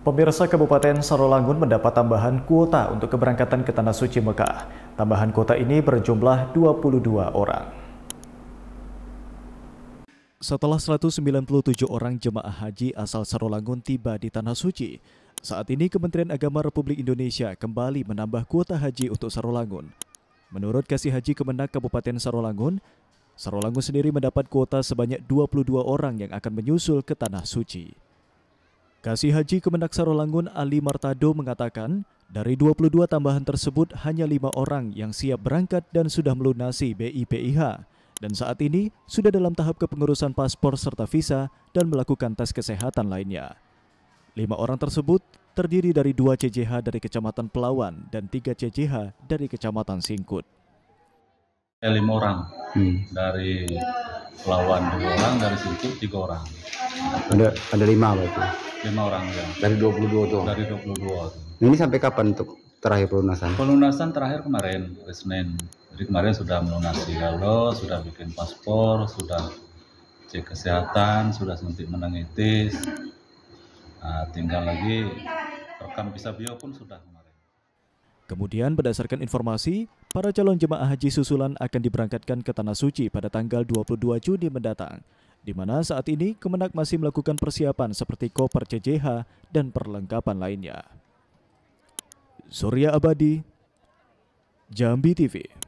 Pemirsa Kabupaten Sarolangun mendapat tambahan kuota untuk keberangkatan ke Tanah Suci Mekah. Tambahan kuota ini berjumlah 22 orang. Setelah 197 orang jemaah haji asal Sarolangun tiba di Tanah Suci, saat ini Kementerian Agama Republik Indonesia kembali menambah kuota haji untuk Sarolangun. Menurut Kasih Haji Kemenak Kabupaten Sarolangun, Sarolangun sendiri mendapat kuota sebanyak 22 orang yang akan menyusul ke Tanah Suci. Kasih Haji Kemenak Sarolangun Ali Martado mengatakan, dari 22 tambahan tersebut hanya lima orang yang siap berangkat dan sudah melunasi BIPIH dan saat ini sudah dalam tahap kepengurusan paspor serta visa dan melakukan tes kesehatan lainnya. Lima orang tersebut terdiri dari dua CJH dari Kecamatan Pelawan dan tiga CJH dari Kecamatan Singkut. Lima orang hmm. dari lawan dua orang dari situ tiga orang ada ada lima berarti lima orang ya dari dua puluh dua tuh dari dua puluh 22 nah, ini sampai kapan untuk terakhir pelunasan pelunasan terakhir kemarin hari Senin jadi kemarin sudah melunasi halo sudah bikin paspor sudah cek kesehatan sudah suntik meningitis nah, tinggal lagi rekam bisa bio sudah Kemudian berdasarkan informasi, para calon jemaah haji susulan akan diberangkatkan ke Tanah Suci pada tanggal 22 Juni mendatang, di mana saat ini Kemenak masih melakukan persiapan seperti koper CJH dan perlengkapan lainnya. Surya Abadi, Jambi TV